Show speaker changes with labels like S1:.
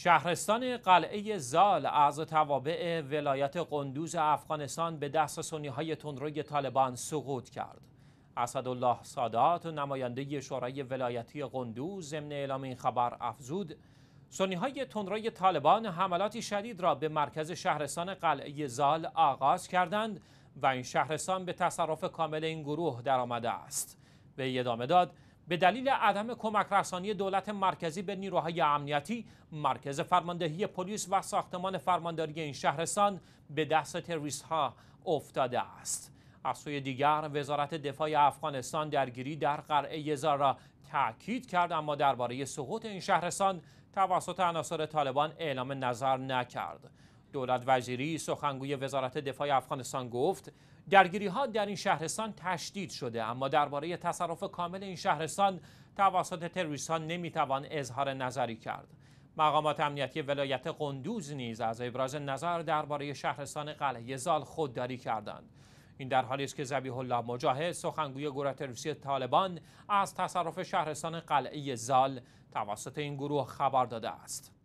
S1: شهرستان قلعه زال از توابع ولایت قندوز افغانستان به دست سنی های تندروی طالبان سقوط کرد. اسدالله سادات نماینده شورای ولایتی قندوز ضمن اعلام این خبر افزود سنی های تندروی طالبان حملاتی شدید را به مرکز شهرستان قلعه زال آغاز کردند و این شهرستان به تصرف کامل این گروه درآمده است. به ادامه داد به دلیل عدم کمک رسانی دولت مرکزی به نیروهای امنیتی مرکز فرماندهی پلیس و ساختمان فرمانداری این شهرستان به دست تروریست ها افتاده است از سوی دیگر وزارت دفاع افغانستان درگیری در قرعه یزار را تاکید کرد اما درباره سقوط این شهرستان توسط عناصر طالبان اعلام نظر نکرد دولت وزیری سخنگوی وزارت دفاع افغانستان گفت درگیری ها در این شهرستان تشدید شده اما درباره تصرف کامل این شهرستان توسط تروریستان نمیتوان اظهار نظری کرد مقامات امنیتی ولایت قندوز نیز از ابراز نظر درباره شهرستان قلعه زال خودداری کردند این در حالی است که زبیح الله مجاهد سخنگوی گروه تروریستی طالبان از تصرف شهرستان قلعه زال توسط این گروه خبر داده است